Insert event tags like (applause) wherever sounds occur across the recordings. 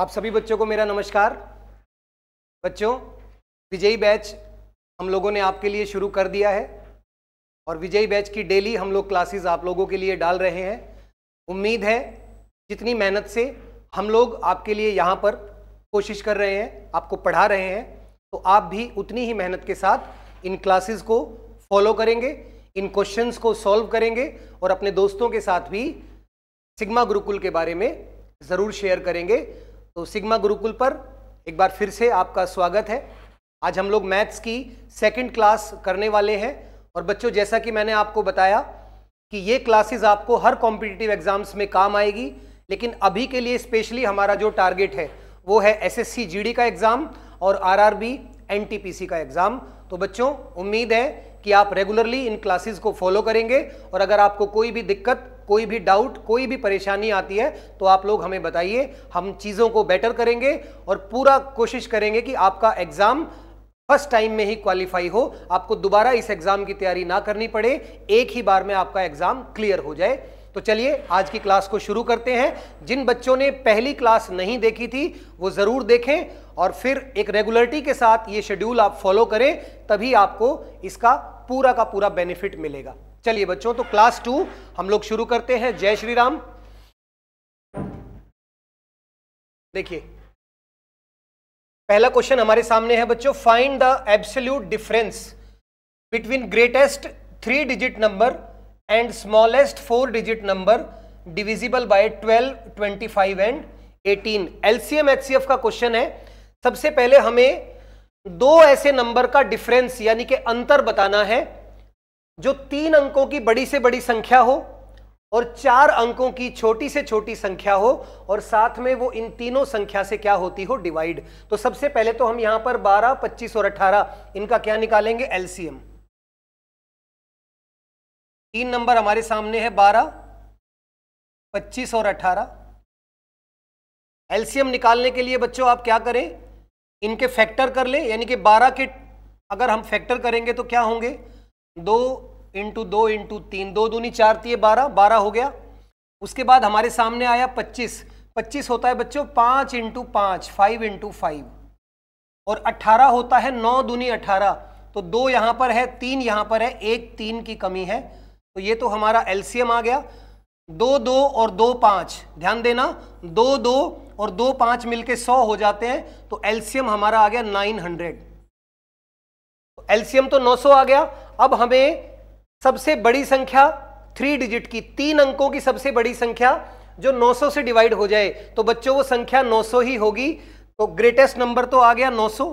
आप सभी बच्चों को मेरा नमस्कार बच्चों विजयी बैच हम लोगों ने आपके लिए शुरू कर दिया है और विजयी बैच की डेली हम लोग क्लासेस आप लोगों के लिए डाल रहे हैं उम्मीद है जितनी मेहनत से हम लोग आपके लिए यहाँ पर कोशिश कर रहे हैं आपको पढ़ा रहे हैं तो आप भी उतनी ही मेहनत के साथ इन क्लासेस को फॉलो करेंगे इन क्वेश्चंस को सॉल्व करेंगे और अपने दोस्तों के साथ भी सिग्मा गुरुकुल के बारे में ज़रूर शेयर करेंगे तो सिग्मा गुरुकुल पर एक बार फिर से आपका स्वागत है आज हम लोग मैथ्स की सेकंड क्लास करने वाले हैं और बच्चों जैसा कि मैंने आपको बताया कि ये क्लासेस आपको हर कॉम्पिटिटिव एग्जाम्स में काम आएगी लेकिन अभी के लिए स्पेशली हमारा जो टारगेट है वो है एस एस का एग्ज़ाम और आर आर का एग्ज़ाम तो बच्चों उम्मीद है कि आप रेगुलरली इन क्लासेस को फॉलो करेंगे और अगर आपको कोई भी दिक्कत कोई भी डाउट कोई भी परेशानी आती है तो आप लोग हमें बताइए हम चीज़ों को बेटर करेंगे और पूरा कोशिश करेंगे कि आपका एग्ज़ाम फर्स्ट टाइम में ही क्वालिफाई हो आपको दोबारा इस एग्ज़ाम की तैयारी ना करनी पड़े एक ही बार में आपका एग्ज़ाम क्लियर हो जाए तो चलिए आज की क्लास को शुरू करते हैं जिन बच्चों ने पहली क्लास नहीं देखी थी वो ज़रूर देखें और फिर एक रेगुलरिटी के साथ ये शेड्यूल आप फॉलो करें तभी आपको इसका पूरा का पूरा बेनिफिट मिलेगा चलिए बच्चों तो क्लास टू हम लोग शुरू करते हैं जय श्री राम देखिए पहला क्वेश्चन हमारे सामने है बच्चों find the absolute difference between greatest three digit number and smallest four digit number divisible by 12, 25 and 18 LCM HCF का क्वेश्चन है सबसे पहले हमें दो ऐसे नंबर का डिफरेंस यानी कि अंतर बताना है जो तीन अंकों की बड़ी से बड़ी संख्या हो और चार अंकों की छोटी से छोटी संख्या हो और साथ में वो इन तीनों संख्या से क्या होती हो डिवाइड तो सबसे पहले तो हम यहां पर 12, 25 और 18 इनका क्या निकालेंगे एलसीएम तीन नंबर हमारे सामने है 12, 25 और 18 एलसीएम निकालने के लिए बच्चों आप क्या करें इनके फैक्टर कर लें यानी कि 12 के अगर हम फैक्टर करेंगे तो क्या होंगे दो इंटू दो इंटू तीन दो दूनी चार तीय बारह बारह हो गया उसके बाद हमारे सामने आया पच्चीस पच्चीस होता है बच्चों पाँच इंटू पाँच फाइव इंटू फाइव और अट्ठारह होता है नौ दूनी अट्ठारह तो दो यहाँ पर है तीन यहाँ पर है एक तीन की कमी है तो ये तो हमारा एलसीएम आ गया दो दो और दो पाँच ध्यान देना दो दो और दो पाँच मिलके सौ हो जाते हैं तो एलसीएम हमारा आ गया नाइन हंड्रेड एलसीएम तो नौ सौ आ गया अब हमें सबसे बड़ी संख्या थ्री डिजिट की तीन अंकों की सबसे बड़ी संख्या जो 900 से डिवाइड हो जाए तो बच्चों वो संख्या 900 ही होगी तो ग्रेटेस्ट नंबर तो आ गया 900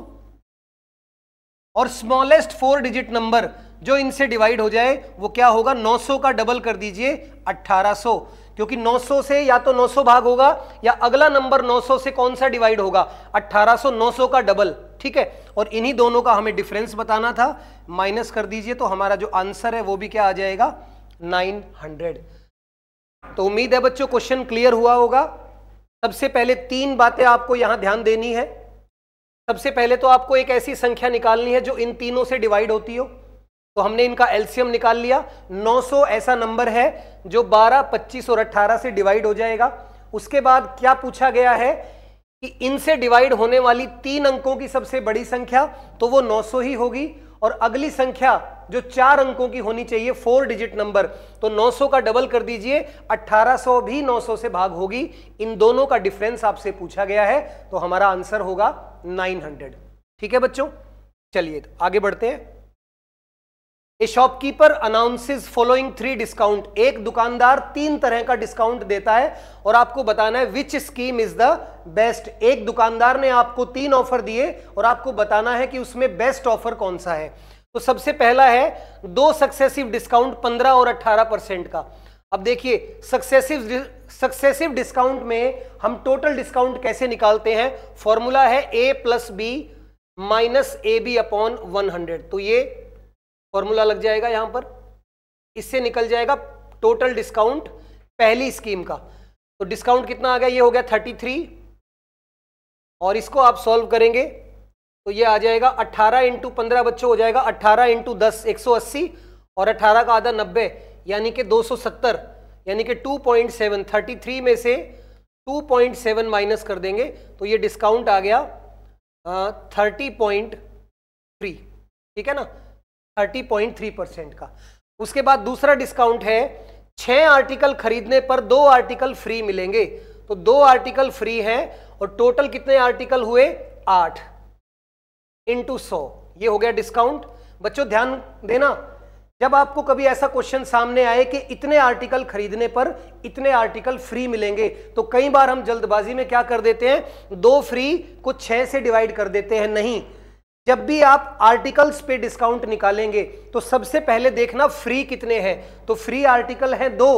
और स्मॉलेस्ट फोर डिजिट नंबर जो इनसे डिवाइड हो जाए वो क्या होगा 900 का डबल कर दीजिए 1800 क्योंकि 900 से या तो 900 भाग होगा या अगला नंबर 900 से कौन सा डिवाइड होगा 1800 900 का डबल ठीक है और इन्हीं दोनों का हमें डिफरेंस बताना था माइनस कर दीजिए तो हमारा जो आंसर है वो भी क्या आ जाएगा 900 तो उम्मीद है बच्चों क्वेश्चन क्लियर हुआ होगा सबसे पहले तीन बातें आपको यहां ध्यान देनी है सबसे पहले तो आपको एक ऐसी संख्या निकालनी है जो इन तीनों से डिवाइड होती हो तो हमने इनका एल्सियम निकाल लिया 900 ऐसा नंबर है जो 12, 25 और 18 से डिवाइड हो जाएगा उसके बाद क्या पूछा गया है कि इनसे डिवाइड होने वाली तीन अंकों की सबसे बड़ी संख्या तो वो 900 ही होगी और अगली संख्या जो चार अंकों की होनी चाहिए फोर डिजिट नंबर तो 900 का डबल कर दीजिए 1800 भी 900 से भाग होगी इन दोनों का डिफरेंस आपसे पूछा गया है तो हमारा आंसर होगा 900 ठीक है बच्चों चलिए आगे बढ़ते हैं a shopkeeper announces following three discount एक दुकानदार तीन तरह का डिस्काउंट देता है और आपको बताना है which scheme is the best एक दुकानदार ने आपको तीन ऑफर दिए और आपको बताना है कि उसमें बेस्ट ऑफर कौन सा है तो सबसे पहला है दो सक्सेसिव डिस्काउंट 15 और 18 परसेंट का अब देखिए सक्सेसिव सक्सेसिव डिस्काउंट में हम टोटल डिस्काउंट कैसे निकालते हैं फॉर्मूला है A plus B minus A B upon one तो ये फॉर्मूला लग जाएगा यहां पर इससे निकल जाएगा टोटल डिस्काउंट पहली स्कीम का तो डिस्काउंट कितना आ गया ये हो गया थर्टी थ्री और इसको आप सॉल्व करेंगे तो ये आ जाएगा अट्ठारह इंटू पंद्रह बच्चों हो जाएगा अट्ठारह इंटू दस एक सौ अस्सी और अट्ठारह का आधा नब्बे यानी कि दो सौ सत्तर यानी कि two point seven thirty three में से टू पॉइंट सेवन माइनस कर देंगे तो ये डिस्काउंट आ गया थर्टी पॉइंट थ्री ठीक है ना 30.3 परसेंट का उसके बाद दूसरा डिस्काउंट है छह आर्टिकल खरीदने पर दो आर्टिकल फ्री मिलेंगे तो दो आर्टिकल फ्री हैं और टोटल कितने आर्टिकल हुए आठ इंटू सौ ये हो गया डिस्काउंट बच्चों ध्यान देना जब आपको कभी ऐसा क्वेश्चन सामने आए कि इतने आर्टिकल खरीदने पर इतने आर्टिकल फ्री मिलेंगे तो कई बार हम जल्दबाजी में क्या कर देते हैं दो फ्री को छह से डिवाइड कर देते हैं नहीं जब भी आप आर्टिकल्स पे डिस्काउंट निकालेंगे तो सबसे पहले देखना फ्री कितने हैं तो फ्री आर्टिकल हैं दो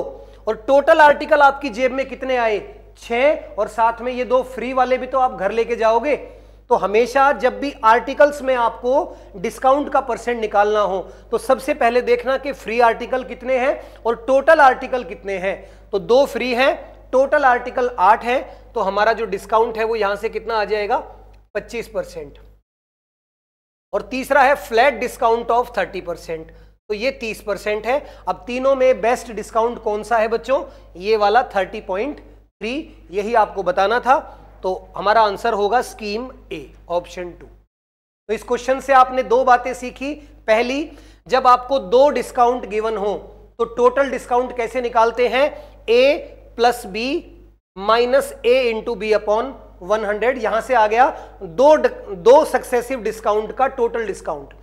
और टोटल आर्टिकल आपकी जेब में कितने आए छः और साथ में ये दो फ्री वाले भी तो आप घर लेके जाओगे तो हमेशा जब भी आर्टिकल्स में आपको डिस्काउंट का परसेंट निकालना हो तो सबसे पहले देखना कि फ्री आर्टिकल कितने हैं और टोटल आर्टिकल कितने हैं तो दो फ्री हैं टोटल आर्टिकल आठ हैं तो हमारा जो डिस्काउंट है वो यहां से कितना आ जाएगा पच्चीस परसेंट और तीसरा है flat discount of thirty percent तो ये तीस परसेंट है अब तीनों में बेस्ट डिस्काउंट कौन सा है बच्चों ये वाला थर्टी पॉइंट थ्री यही आपको बताना था तो हमारा आंसर होगा स्कीम ए ऑप्शन टू तो इस क्वेश्चन से आपने दो बातें सीखी पहली जब आपको दो डिस्काउंट गिवन हो तो टोटल डिस्काउंट कैसे निकालते हैं A plus B minus A into B upon 100 यहां से आ गया दो दो सक्सेसिव डिस्काउंट का टोटल डिस्काउंट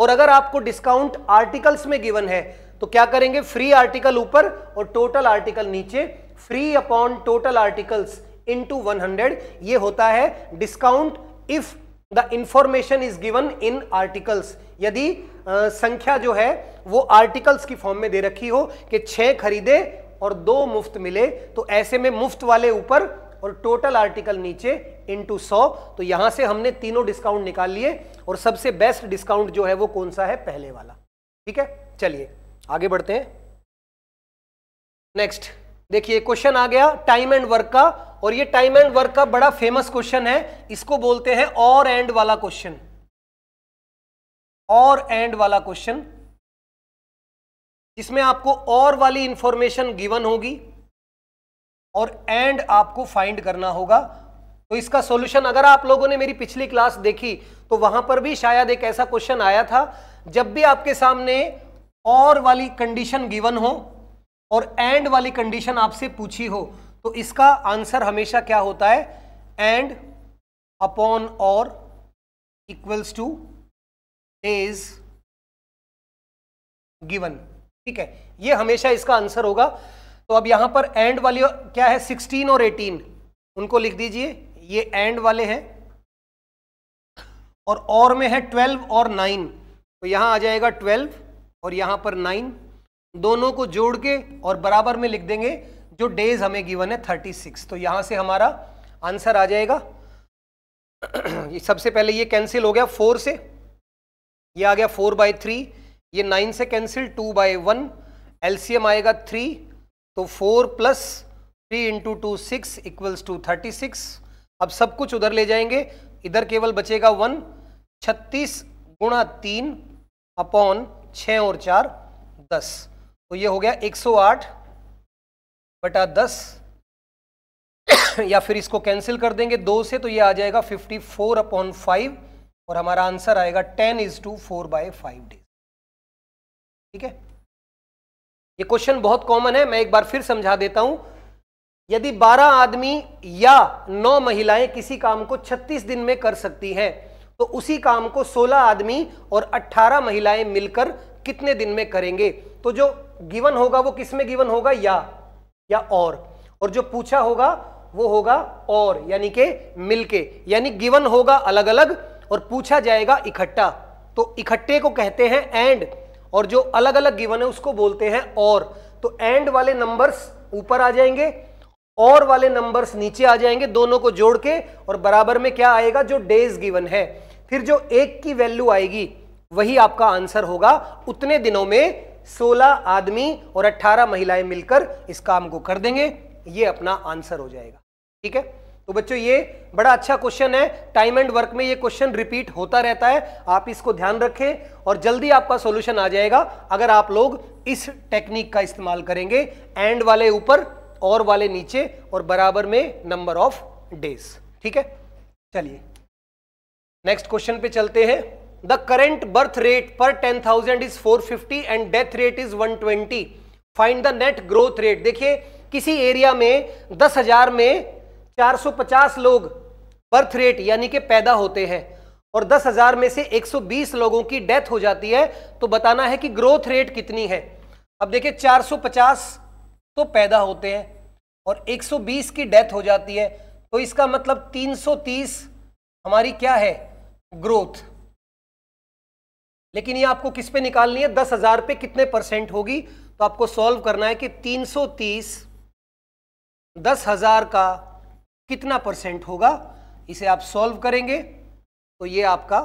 और अगर आपको डिस्काउंट आर्टिकल्स में गिवन है तो क्या करेंगे फ्री आर्टिकल ऊपर और टोटल आर्टिकल नीचे free upon total articles into 100 ये होता है discount if the information is given in articles यदि आ, संख्या जो है वो आर्टिकल्स की फॉर्म में दे रखी हो कि छह खरीदे और दो मुफ्त मिले तो ऐसे में मुफ्त वाले ऊपर और टोटल आर्टिकल नीचे इंटू सौ तो यहां से हमने तीनों डिस्काउंट निकाल लिए और सबसे बेस्ट डिस्काउंट जो है वो कौन सा है पहले वाला ठीक है चलिए आगे बढ़ते हैं नेक्स्ट देखिए क्वेश्चन आ गया टाइम एंड वर्क का और ये टाइम एंड वर्क का बड़ा फेमस क्वेश्चन है इसको बोलते हैं और एंड वाला क्वेश्चन और एंड वाला क्वेश्चन जिसमें आपको और वाली इंफॉर्मेशन गिवन होगी और एंड आपको फाइंड करना होगा तो इसका सॉल्यूशन अगर आप लोगों ने मेरी पिछली क्लास देखी तो वहां पर भी शायद एक ऐसा क्वेश्चन आया था जब भी आपके सामने और वाली कंडीशन गिवन हो और एंड वाली कंडीशन आपसे पूछी हो तो इसका आंसर हमेशा क्या होता है एंड अपॉन और इक्वल्स टू इज गिवन ठीक है ये हमेशा इसका आंसर होगा तो अब यहां पर एंड वाले क्या है 16 और 18 उनको लिख दीजिए ये एंड वाले हैं और और में है 12 और 9 तो यहां आ जाएगा 12 और यहां पर 9 दोनों को जोड़ के और बराबर में लिख देंगे जो डेज हमें गिवन है 36 तो यहां से हमारा आंसर आ जाएगा (clears throat) सबसे पहले ये कैंसिल हो गया फोर से ये आ गया फोर बाय थ्री ये नाइन से cancel two by one LCM आएगा थ्री तो four plus three into two six equals to thirty six अब सब कुछ उधर ले जाएंगे इधर केवल बचेगा वन छत्तीस गुणा तीन अपॉन छ और चार दस तो ये हो गया एक सौ आठ बटा दस या फिर इसको कैंसिल कर देंगे दो से तो ये आ जाएगा फिफ्टी फोर अपॉन फाइव और हमारा आंसर आएगा ten is to four by five days ठीक है ये क्वेश्चन बहुत कॉमन है मैं एक बार फिर समझा देता हूं यदि 12 आदमी या 9 महिलाएं किसी काम को 36 दिन में कर सकती हैं तो उसी काम को 16 आदमी और 18 महिलाएं मिलकर कितने दिन में करेंगे तो जो गिवन होगा वो किस में गिवन होगा या या और और जो पूछा होगा वो होगा और यानी के मिलके यानी गिवन होगा अलग अलग और पूछा जाएगा इकट्ठा तो इकट्ठे को कहते हैं एंड और जो अलग अलग गिवन है उसको बोलते हैं और तो एंड वाले नंबर्स ऊपर आ जाएंगे और वाले नंबर्स नीचे आ जाएंगे दोनों को जोड़ के और बराबर में क्या आएगा जो डेज गिवन है फिर जो एक की वैल्यू आएगी वही आपका आंसर होगा उतने दिनों में 16 आदमी और 18 महिलाएं मिलकर इस काम को कर देंगे ये अपना आंसर हो जाएगा ठीक है तो बच्चों ये बड़ा अच्छा क्वेश्चन है टाइम एंड वर्क में ये क्वेश्चन रिपीट होता रहता है आप इसको ध्यान रखें और जल्दी आपका सॉल्यूशन आ जाएगा अगर आप लोग इस टेक्निक का इस्तेमाल करेंगे एंड वाले ऊपर और वाले नीचे और बराबर में नंबर ऑफ डेज ठीक है चलिए नेक्स्ट क्वेश्चन पे चलते हैं the current birth rate per ten thousand is four fifty and death rate is one twenty find the net growth rate देखिए किसी एरिया में दस हजार में 450 लोग बर्थ रेट यानी कि पैदा होते हैं और 10,000 में से 120 लोगों की डेथ हो जाती है तो बताना है कि ग्रोथ रेट कितनी है अब देखिए 450 तो पैदा होते हैं और 120 की डेथ हो जाती है तो इसका मतलब 330 हमारी क्या है ग्रोथ लेकिन ये आपको किस पे निकालनी है दस हजार पे कितने परसेंट होगी तो आपको सॉल्व करना है कि 330 दस हजार का कितना परसेंट होगा इसे आप सॉल्व करेंगे तो ये आपका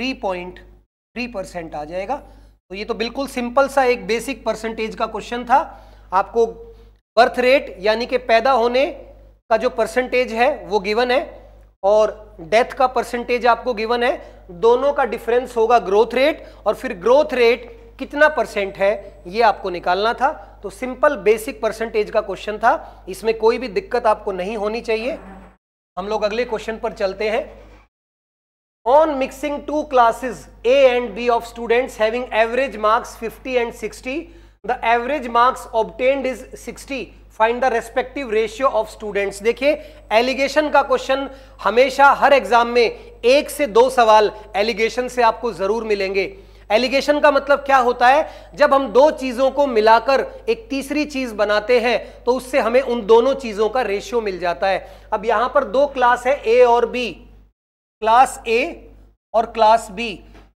3.3 परसेंट आ जाएगा तो ये तो बिल्कुल सिंपल सा एक बेसिक परसेंटेज का क्वेश्चन था आपको बर्थ रेट यानी कि पैदा होने का जो परसेंटेज है वो गिवन है और डेथ का परसेंटेज आपको गिवन है दोनों का डिफरेंस होगा ग्रोथ रेट और फिर ग्रोथ रेट कितना परसेंट है ये आपको निकालना था तो सिंपल बेसिक परसेंटेज का क्वेश्चन था इसमें कोई भी दिक्कत आपको नहीं होनी चाहिए हम लोग अगले क्वेश्चन पर चलते हैं on mixing two classes A and B of students having average marks 50 and 60, the average marks obtained is 60. Find the respective ratio of students देखिए एलिगेशन का क्वेश्चन हमेशा हर एग्जाम में एक से दो सवाल एलिगेशन से आपको जरूर मिलेंगे एलिगेशन का मतलब क्या होता है जब हम दो चीजों को मिलाकर एक तीसरी चीज बनाते हैं तो उससे हमें उन दोनों चीजों का रेशियो मिल जाता है अब यहां पर दो क्लास है ए और बी क्लास ए और क्लास बी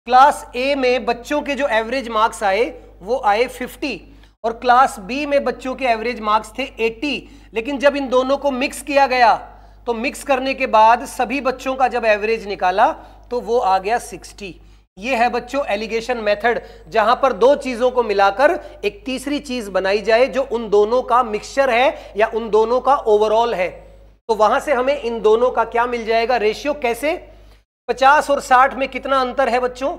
क्लास ए में बच्चों के जो एवरेज मार्क्स आए वो आए 50 और क्लास बी में बच्चों के एवरेज मार्क्स थे 80 लेकिन जब इन दोनों को मिक्स किया गया तो मिक्स करने के बाद सभी बच्चों का जब एवरेज निकाला तो वो आ गया सिक्सटी ये है बच्चों एलिगेशन मेथड जहां पर दो चीजों को मिलाकर एक तीसरी चीज बनाई जाए जो उन दोनों का मिक्सचर है या उन दोनों का ओवरऑल है तो वहां से हमें इन दोनों का क्या मिल जाएगा रेशियो कैसे 50 और 60 में कितना अंतर है बच्चों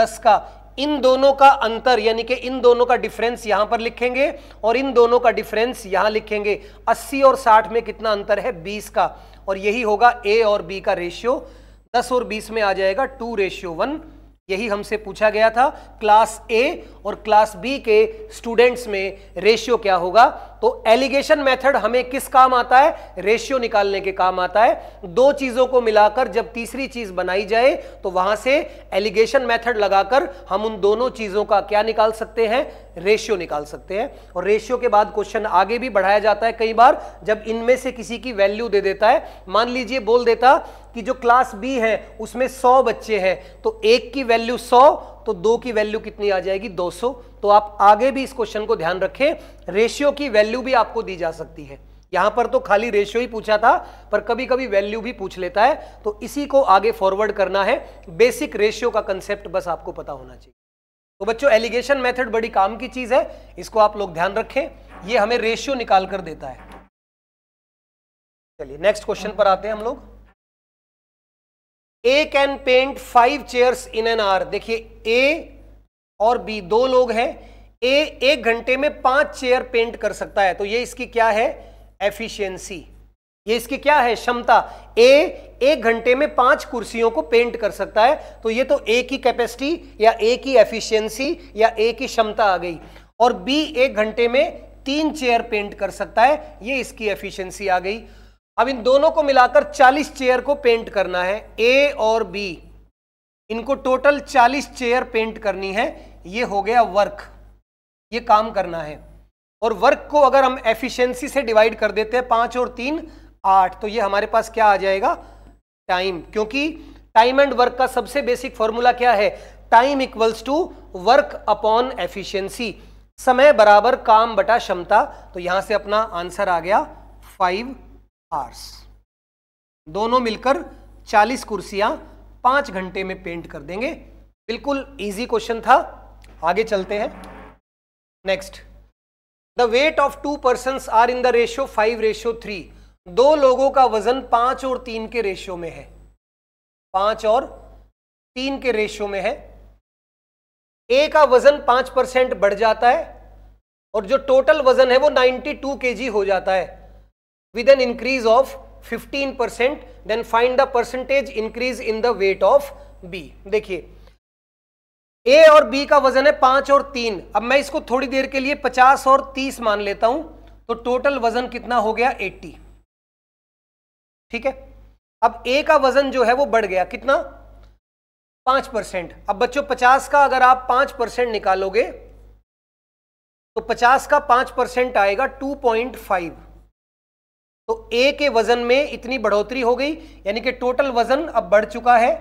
10 का इन दोनों का अंतर यानी कि इन दोनों का डिफरेंस यहां पर लिखेंगे और इन दोनों का डिफरेंस यहां लिखेंगे अस्सी और साठ में कितना अंतर है बीस का और यही होगा ए और बी का रेशियो दस और बीस में आ जाएगा टू रेशियो वन यही हमसे पूछा गया था क्लास ए और क्लास बी के स्टूडेंट्स में रेशियो क्या होगा तो एलिगेशन मेथड हमें किस काम आता है रेशियो निकालने के काम आता है दो चीजों को मिलाकर जब तीसरी चीज बनाई जाए तो वहां से एलिगेशन मेथड लगाकर हम उन दोनों चीजों का क्या निकाल सकते हैं रेशियो निकाल सकते हैं और रेशियो के बाद क्वेश्चन आगे भी बढ़ाया जाता है कई बार जब इनमें से किसी की वैल्यू दे देता है मान लीजिए बोल देता कि जो क्लास बी है उसमें सौ बच्चे हैं तो एक की वैल्यू सौ तो दो की वैल्यू कितनी आ जाएगी 200 तो आप आगे भी इस क्वेश्चन को ध्यान रखें रेशियो की वैल्यू भी आपको दी जा सकती है यहां पर तो खाली रेशियो ही पूछा था पर कभी कभी वैल्यू भी पूछ लेता है तो इसी को आगे फॉरवर्ड करना है बेसिक रेशियो का कंसेप्ट बस आपको पता होना चाहिए तो बच्चों एलिगेशन मेथड बड़ी काम की चीज है इसको आप लोग ध्यान रखें ये हमें रेशियो निकाल कर देता है चलिए नेक्स्ट क्वेश्चन पर आते हैं हम लोग A can paint five chairs in an hour देखिए ए और बी दो लोग हैं ए एक घंटे में पांच चेयर पेंट कर सकता है तो ये इसकी क्या है एफिशिएंसी ये इसकी क्या है क्षमता ए एक घंटे में पांच कुर्सियों को पेंट कर सकता है तो ये तो ए की कैपेसिटी या ए की एफिशिएंसी या ए की क्षमता आ गई और बी एक घंटे में तीन चेयर पेंट कर सकता है ये इसकी एफिशिएंसी आ गई अब इन दोनों को मिलाकर 40 चेयर को पेंट करना है ए और बी इनको टोटल 40 चेयर पेंट करनी है ये हो गया वर्क ये काम करना है और वर्क को अगर हम एफिशिएंसी से डिवाइड कर देते हैं पांच और तीन आठ तो ये हमारे पास क्या आ जाएगा टाइम क्योंकि टाइम एंड वर्क का सबसे बेसिक फॉर्मूला क्या है time equals to work upon efficiency समय बराबर काम बटा क्षमता तो यहां से अपना आंसर आ गया फाइव आर्स दोनों मिलकर 40 कुर्सियां पांच घंटे में पेंट कर देंगे बिल्कुल इजी क्वेश्चन था आगे चलते हैं next the weight of two person are in the ratio five ratio three दो लोगों का वजन पांच और तीन के रेशियो में है पांच और तीन के रेशियो में है ए का वजन पांच परसेंट बढ़ जाता है और जो टोटल वजन है वो टू के जी हो जाता है with an increase of 15% then find the percentage increase in the weight of B देखिए ए और बी का वजन है पांच और तीन अब मैं इसको थोड़ी देर के लिए पचास और तीस मान लेता हूं तो टोटल वजन कितना हो गया एट्टी ठीक है अब ए का वजन जो है वो बढ़ गया कितना पांच परसेंट अब बच्चों पचास का अगर आप पांच परसेंट निकालोगे तो पचास का पांच परसेंट आएगा टू पॉइंट फाइव तो ए के वजन में इतनी बढ़ोतरी हो गई यानी कि टोटल वजन अब बढ़ चुका है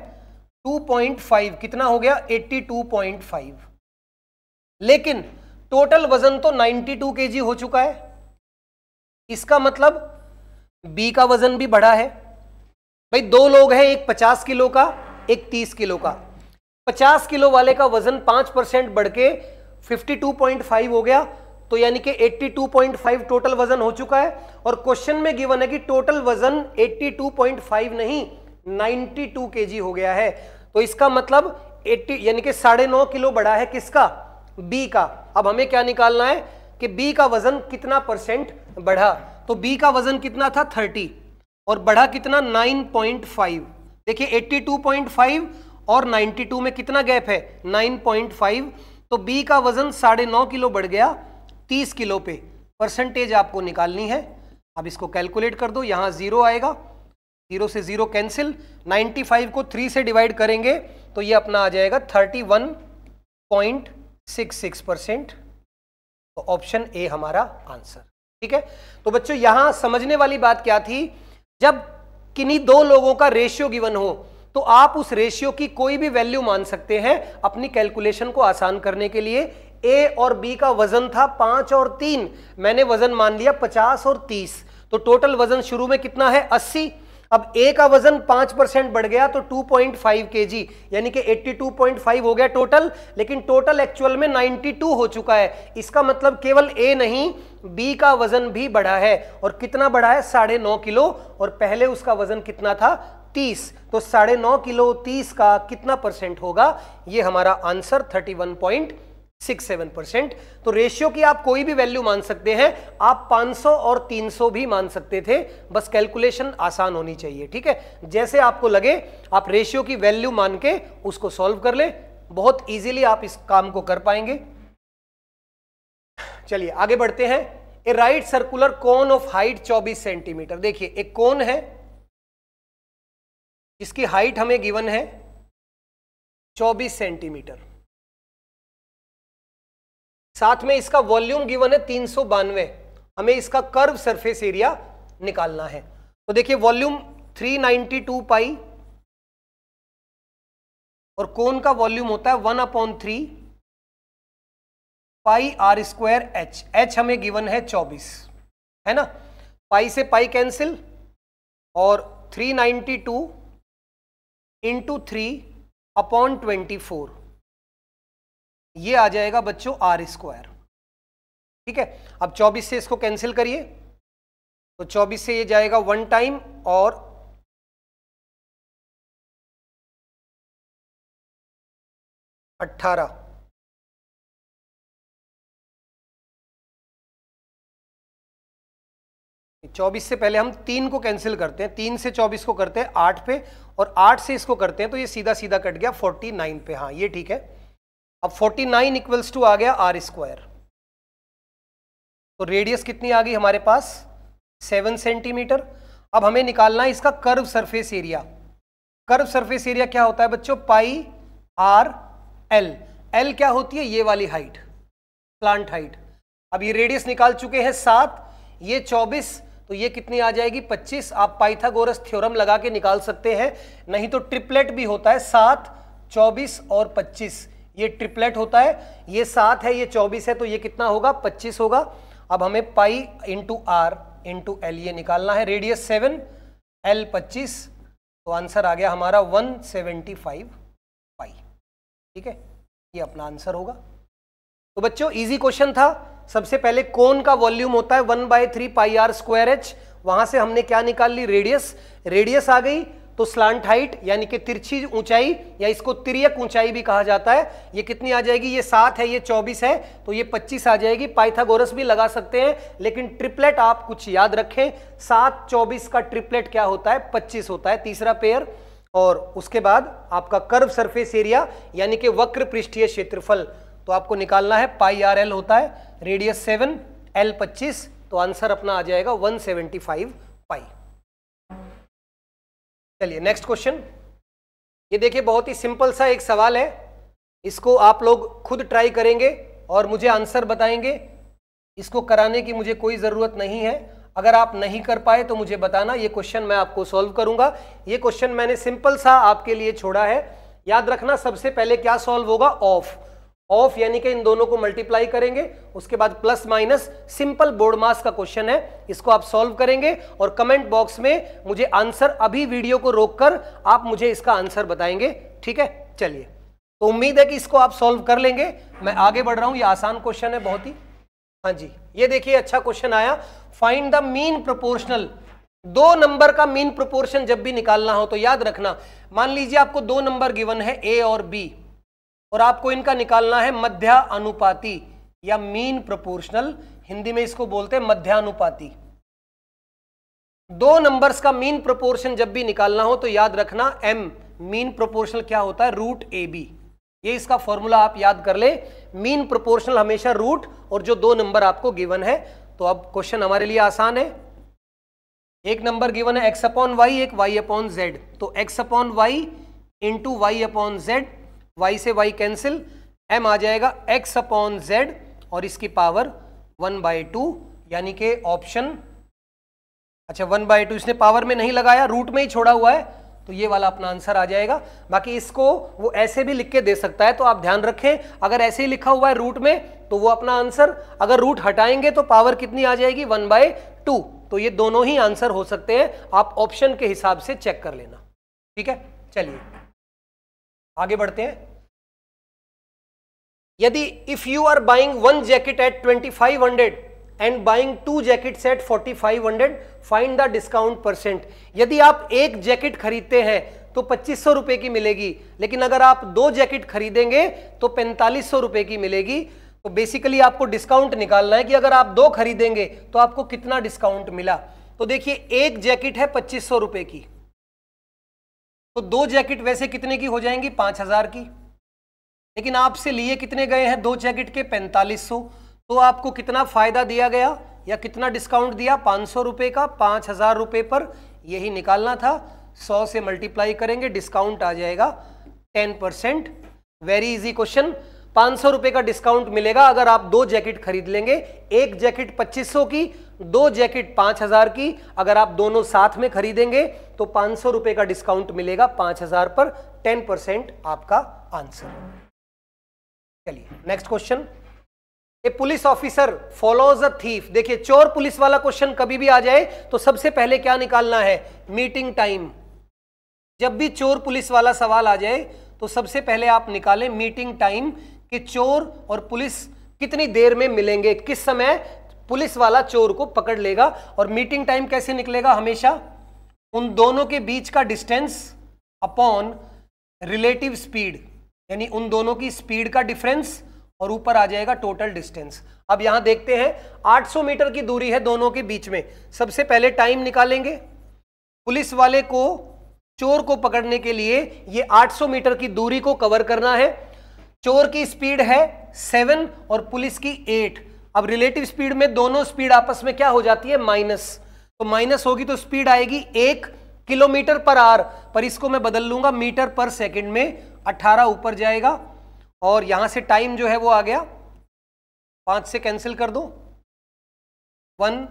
2.5 कितना हो गया 82.5 लेकिन टोटल वजन तो 92 केजी हो चुका है इसका मतलब बी का वजन भी बढ़ा है भाई दो लोग हैं एक 50 किलो का एक 30 किलो का 50 किलो वाले का वजन 5 परसेंट बढ़ के 52.5 हो गया तो यानी कि 82.5 टोटल वजन हो चुका है और क्वेश्चन में गिवन है कि टोटल वजन 82.5 नहीं 92 केजी हो गया है तो इसका मतलब 80 यानी कि साढ़े नौ किलो बढ़ा है किसका बी का अब हमें क्या निकालना है कि बी का वजन कितना परसेंट बढ़ा तो बी का वजन कितना था 30 और बढ़ा कितना 9.5 देखिए फाइव और टू में कितना गैप है फाइव तो बी का वजन साढ़े नौ किलो बढ़ गया तीस किलो पे परसेंटेज आपको निकालनी है अब इसको कैलकुलेट कर दो यहाँ ज़ीरो आएगा ज़ीरो से ज़ीरो कैंसिल 95 को थ्री से डिवाइड करेंगे तो ये अपना आ जाएगा 31.66 परसेंट तो ऑप्शन ए हमारा आंसर ठीक है तो बच्चों यहाँ समझने वाली बात क्या थी जब किन्हीं दो लोगों का रेशियो गिवन हो तो आप उस रेशियो की कोई भी वैल्यू मान सकते हैं अपनी कैलकुलेशन को आसान करने के लिए ए और बी का वजन था पांच और तीन मैंने वजन मान लिया पचास और तीस तो टोटल वजन शुरू में कितना है अस्सी अब ए का वजन पांच परसेंट बढ़ गया तो 2.5 पॉइंट यानी कि 82.5 हो गया टोटल लेकिन टोटल एक्चुअल में 92 हो चुका है इसका मतलब केवल ए नहीं बी का वजन भी बढ़ा है और कितना बढ़ा है साढ़े नौ किलो और पहले उसका वजन कितना था 30 तो साढ़े नौ किलो 30 का कितना परसेंट होगा ये हमारा आंसर 31.5 सिक्स सेवन परसेंट तो रेशियो की आप कोई भी वैल्यू मान सकते हैं आप 500 और 300 भी मान सकते थे बस कैलकुलेशन आसान होनी चाहिए ठीक है जैसे आपको लगे आप रेशियो की वैल्यू मान के उसको सॉल्व कर ले बहुत इजीली आप इस काम को कर पाएंगे चलिए आगे बढ़ते हैं a right circular cone of height 24 centimetre देखिए एक कोन है इसकी हाइट हमें गिवन है चौबीस सेंटीमीटर साथ में इसका वॉल्यूम गिवन है तीन बानवे हमें इसका कर्व सरफेस एरिया निकालना है तो देखिए वॉल्यूम 392 पाई और कोन का वॉल्यूम होता है one upon three pi r square h h हमें गिवन है 24 है ना पाई से पाई कैंसिल और 392 into three upon twenty four ये आ जाएगा बच्चों आर स्क्वायर ठीक है अब 24 से इसको कैंसिल करिए तो 24 से ये जाएगा वन टाइम और अट्ठारह चौबीस से पहले हम तीन को कैंसिल करते हैं तीन से चौबीस को करते हैं आठ पे और आठ से इसको करते हैं तो ये सीधा सीधा कट गया फोर्टी नाइन पे हाँ ये ठीक है अब 49 नाइन इक्वल्स टू आ गया आर स्क्वायर तो रेडियस कितनी आ गई हमारे पास 7 सेंटीमीटर अब हमें निकालना है इसका curve surface area curve surface area क्या होता है बच्चों पाई आर एल एल क्या होती है ये वाली हाइट प्लांट हाइट अब ये रेडियस निकाल चुके हैं सात ये चौबीस तो ये कितनी आ जाएगी पच्चीस आप पाइथागोरस थ्योरम लगा के निकाल सकते हैं नहीं तो ट्रिपलेट भी होता है सात चौबीस और पच्चीस ये ट्रिपलेट होता है ये सात है ये चौबीस है तो ये कितना होगा पच्चीस होगा अब हमें pi into r into l ये निकालना है रेडियस सेवन एल पच्चीस तो आंसर आ गया हमारा वन सेवेंटी फाइव पाई ठीक है ये अपना आंसर होगा तो बच्चों इजी क्वेश्चन था सबसे पहले कौन का वॉल्यूम होता है one by three pi r square h वहां से हमने क्या निकाल ली रेडियस रेडियस आ गई तो स्लांट हाइट यानी कि तिरछी ऊंचाई या इसको तिरक ऊंचाई भी कहा जाता है ये कितनी आ जाएगी ये सात है ये चौबीस है तो ये पच्चीस आ जाएगी पाइथागोरस भी लगा सकते हैं लेकिन ट्रिपलेट आप कुछ याद रखें सात चौबीस का ट्रिपलेट क्या होता है पच्चीस होता है तीसरा पेयर और उसके बाद आपका कर्व सरफेस एरिया यानी कि वक्र पृष्ठीय क्षेत्रफल तो आपको निकालना है पाई आर एल होता है रेडियस सेवन एल पच्चीस तो आंसर अपना आ जाएगा वन सेवेंटी फाइव पाई चलिए नेक्स्ट क्वेश्चन ये देखिए बहुत ही सिंपल सा एक सवाल है इसको आप लोग खुद ट्राई करेंगे और मुझे आंसर बताएंगे इसको कराने की मुझे कोई ज़रूरत नहीं है अगर आप नहीं कर पाए तो मुझे बताना ये क्वेश्चन मैं आपको सॉल्व करूंगा ये क्वेश्चन मैंने सिंपल सा आपके लिए छोड़ा है याद रखना सबसे पहले क्या सॉल्व होगा ऑफ ऑफ यानी कि इन दोनों को मल्टीप्लाई करेंगे उसके बाद plus minus simple board maths का क्वेश्चन है इसको आप सॉल्व करेंगे और कमेंट बॉक्स में मुझे आंसर अभी वीडियो को रोककर आप मुझे इसका आंसर बताएंगे ठीक है चलिए तो उम्मीद है कि इसको आप सॉल्व कर लेंगे मैं आगे बढ़ रहा हूं ये आसान क्वेश्चन है बहुत ही हाँ जी ये देखिए अच्छा क्वेश्चन आया फाइंड द मीन प्रोपोर्शनल दो नंबर का मीन प्रोपोर्शन जब भी निकालना हो तो याद रखना मान लीजिए आपको दो नंबर गिवन है ए और बी और आपको इनका निकालना है मध्य अनुपाती या मीन प्रोपोर्शनल हिंदी में इसको बोलते हैं मध्यानुपाती दो नंबर्स का मीन प्रोपोर्शन जब भी निकालना हो तो याद रखना एम मीन प्रोपोर्शनल क्या होता है रूट ए बी ये इसका फॉर्मूला आप याद कर ले मीन प्रोपोर्शनल हमेशा रूट और जो दो नंबर आपको गिवन है तो अब क्वेश्चन हमारे लिए आसान है एक नंबर गिवन है एक्स अपॉन वाई एक वाई अपॉन जेड तो x upon y into y upon z y से वाई कैंसिल एम आ जाएगा एक्स अपॉन जेड और इसकी पावर वन बाई टू यानी कि ऑप्शन अच्छा वन बाई टू इसने पावर में नहीं लगाया रूट में ही छोड़ा हुआ है तो ये वाला अपना आंसर आ जाएगा बाकी इसको वो ऐसे भी लिख के दे सकता है तो आप ध्यान रखें अगर ऐसे ही लिखा हुआ है रूट में तो वो अपना आंसर अगर रूट हटाएंगे तो पावर कितनी आ जाएगी वन बाय टू तो ये दोनों ही आंसर हो सकते हैं आप ऑप्शन के हिसाब से चेक कर लेना ठीक है चलिए आगे बढ़ते हैं यदि if you are buying one jacket at twenty five hundred and buying two jacket at forty five hundred find the discount percent यदि आप एक जैकेट खरीदते हैं तो पच्चीस सौ रुपए की मिलेगी लेकिन अगर आप दो जैकेट खरीदेंगे तो पैंतालीस सौ रुपए की मिलेगी तो बेसिकली आपको डिस्काउंट निकालना है कि अगर आप दो खरीदेंगे तो आपको कितना डिस्काउंट मिला तो देखिए एक जैकेट है पच्चीस सौ रुपए की तो दो जैकेट वैसे कितने की हो जाएंगी पांच हजार की लेकिन आपसे लिए कितने गए हैं दो जैकेट के पैंतालीस सौ तो आपको कितना फायदा दिया गया या कितना डिस्काउंट दिया पांच सौ रुपए का पांच हज़ार रुपए पर यही निकालना था सौ से मल्टीप्लाई करेंगे डिस्काउंट आ जाएगा ten percent very easy question पांच सौ रुपए का डिस्काउंट मिलेगा अगर आप दो जैकेट खरीद लेंगे एक जैकेट पच्चीस सौ की दो जैकेट पांच हजार की अगर आप दोनों साथ में खरीदेंगे तो पांच सौ रुपए का डिस्काउंट मिलेगा पांच हजार पर टेन परसेंट आपका आंसर चलिए next question a police officer follows a thief देखिए चोर पुलिस वाला क्वेश्चन कभी भी आ जाए तो सबसे पहले क्या निकालना है मीटिंग टाइम जब भी चोर पुलिस वाला सवाल आ जाए तो सबसे पहले आप निकालें मीटिंग टाइम कि चोर और पुलिस कितनी देर में मिलेंगे किस समय पुलिस वाला चोर को पकड़ लेगा और मीटिंग टाइम कैसे निकलेगा हमेशा उन दोनों के बीच का डिस्टेंस अपॉन रिलेटिव स्पीड यानी उन दोनों की स्पीड का डिफरेंस और ऊपर आ जाएगा टोटल डिस्टेंस अब यहां देखते हैं 800 मीटर की दूरी है दोनों के बीच में सबसे पहले टाइम निकालेंगे पुलिस वाले को चोर को पकड़ने के लिए ये 800 मीटर की दूरी को कवर करना है चोर की स्पीड है सेवन और पुलिस की एट अब रिलेटिव स्पीड में दोनों स्पीड आपस में क्या हो जाती है माइनस तो माइनस होगी तो स्पीड आएगी एक किलोमीटर पर आर पर इसको मैं बदल लूंगा मीटर पर सेकंड में 18 ऊपर जाएगा और यहां से टाइम जो है वो आ गया पांच से कैंसिल कर दो वन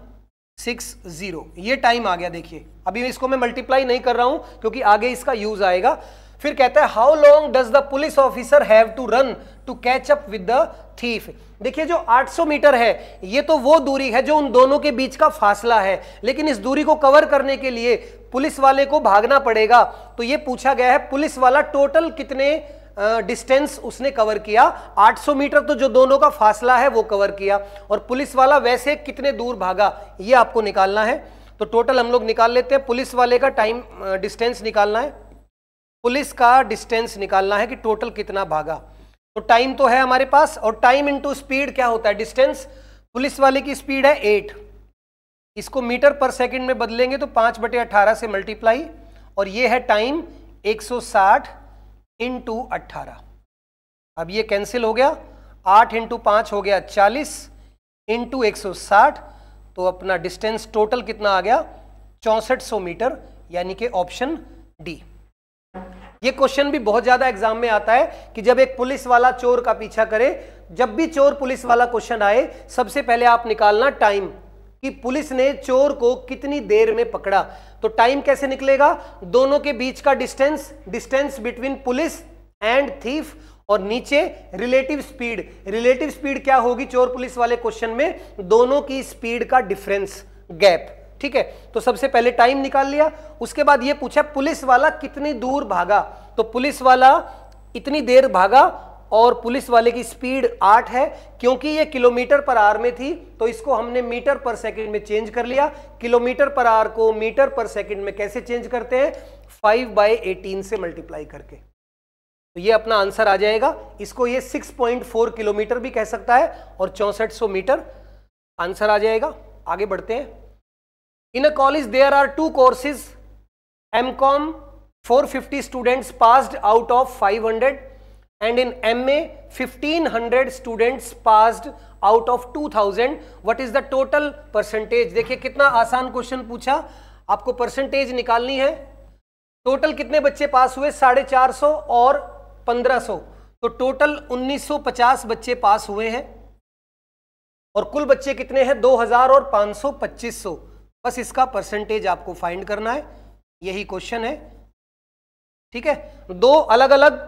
सिक्स जीरो ये टाइम आ गया देखिए अभी इसको मैं मल्टीप्लाई नहीं कर रहा हूं क्योंकि आगे इसका यूज आएगा फिर कहता है how long does the police officer have to run to catch up with the thief देखिए जो 800 मीटर है ये तो वो दूरी है जो उन दोनों के बीच का फासला है लेकिन इस दूरी को कवर करने के लिए पुलिस वाले को भागना पड़ेगा तो ये पूछा गया है पुलिस वाला टोटल कितने डिस्टेंस uh, उसने कवर किया 800 मीटर तो जो दोनों का फासला है वो कवर किया और पुलिस वाला वैसे कितने दूर भागा ये आपको निकालना है तो टोटल हम लोग निकाल लेते हैं पुलिस वाले का टाइम डिस्टेंस uh, निकालना है पुलिस का डिस्टेंस निकालना है कि टोटल कितना भागा तो टाइम तो है हमारे पास और टाइम इंटू स्पीड क्या होता है डिस्टेंस पुलिस वाले की स्पीड है एट इसको मीटर पर सेकंड में बदलेंगे तो पांच बटे अठारह से मल्टीप्लाई और ये है टाइम 160 सौ साठ इंटू अट्ठारह अब ये कैंसिल हो गया आठ इंटू पाँच हो गया चालीस इंटू एक साठ तो अपना डिस्टेंस टोटल कितना आ गया चौंसठ सौ मीटर यानी कि ऑप्शन डी ये क्वेश्चन भी बहुत ज्यादा एग्जाम में आता है कि जब एक पुलिस वाला चोर का पीछा करे जब भी चोर पुलिस वाला क्वेश्चन आए सबसे पहले आप निकालना टाइम कि पुलिस ने चोर को कितनी देर में पकड़ा तो टाइम कैसे निकलेगा दोनों के बीच का distance distance between police and thief और नीचे रिलेटिव स्पीड रिलेटिव स्पीड क्या होगी चोर पुलिस वाले क्वेश्चन में दोनों की स्पीड का डिफरेंस गैप ठीक है तो सबसे पहले टाइम निकाल लिया उसके बाद ये पूछा पुलिस वाला कितनी दूर भागा तो पुलिस वाला इतनी देर भागा और पुलिस वाले की स्पीड आठ है क्योंकि ये किलोमीटर पर आर में थी तो इसको हमने मीटर पर सेकंड में चेंज कर लिया किलोमीटर पर आर को मीटर पर सेकंड में कैसे चेंज करते हैं फाइव बाई एटीन से मल्टीप्लाई करके तो ये अपना आंसर आ जाएगा इसको ये फोर किलोमीटर भी कह सकता है और चौसठ सौ मीटर आंसर आ जाएगा आगे बढ़ते हैं in a college there are two courses mcom 450 students passed out of 500 and in ma 1500 students passed out of 2000 what is the total percentage देखिए कितना आसान क्वेश्चन पूछा आपको परसेंटेज निकालनी है टोटल कितने बच्चे पास हुए साढ़े चार सौ और पंद्रह सौ तो टोटल 1950 बच्चे पास हुए हैं और कुल बच्चे कितने हैं 2000 और 500 2500 बस इसका परसेंटेज आपको फाइंड करना है यही क्वेश्चन है ठीक है दो अलग अलग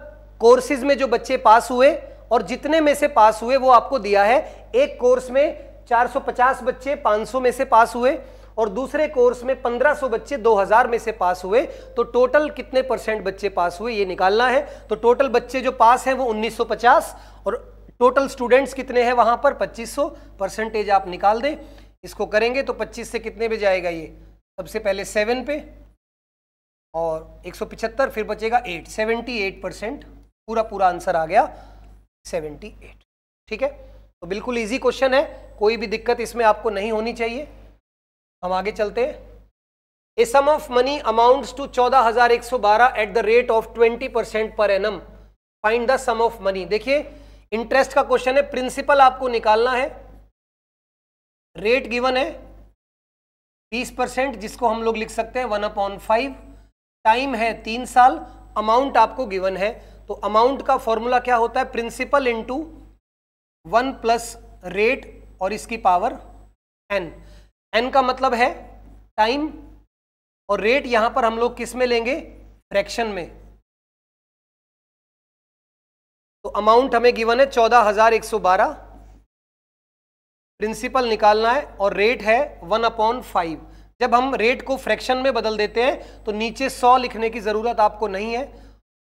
कोर्सेज में जो बच्चे पास हुए और जितने में से पास हुए वो आपको दिया है एक कोर्स में 450 बच्चे 500 में से पास हुए और दूसरे कोर्स में 1500 बच्चे 2000 में से पास हुए तो टोटल कितने परसेंट बच्चे पास हुए ये निकालना है तो टोटल बच्चे जो पास हैं वो 1950 और टोटल स्टूडेंट्स कितने हैं वहां पर 2500 परसेंटेज आप निकाल दें इसको करेंगे तो 25 से कितने पे जाएगा ये सबसे पहले सेवन पे और 175 फिर बचेगा एट 78 परसेंट पूरा पूरा आंसर आ गया 78 ठीक है तो बिल्कुल इजी क्वेश्चन है कोई भी दिक्कत इसमें आपको नहीं होनी चाहिए हम आगे चलते हैं a sum of money amounts to चौदह हजार एक सौ बारह at the rate of twenty percent per annum find the sum of money देखिए इंटरेस्ट का क्वेश्चन है प्रिंसिपल आपको निकालना है रेट गिवन है 20 परसेंट जिसको हम लोग लिख सकते हैं वन अपॉन फाइव टाइम है तीन साल अमाउंट आपको गिवन है तो अमाउंट का फॉर्मूला क्या होता है principal to one plus rate और इसकी पावर एन एन का मतलब है टाइम और रेट यहां पर हम लोग किस में लेंगे फ्रैक्शन में तो अमाउंट हमें गिवन है चौदह हजार एक सौ बारह प्रिंसिपल निकालना है और रेट है वन अपॉन फाइव जब हम रेट को फ्रैक्शन में बदल देते हैं तो नीचे सौ लिखने की ज़रूरत आपको नहीं है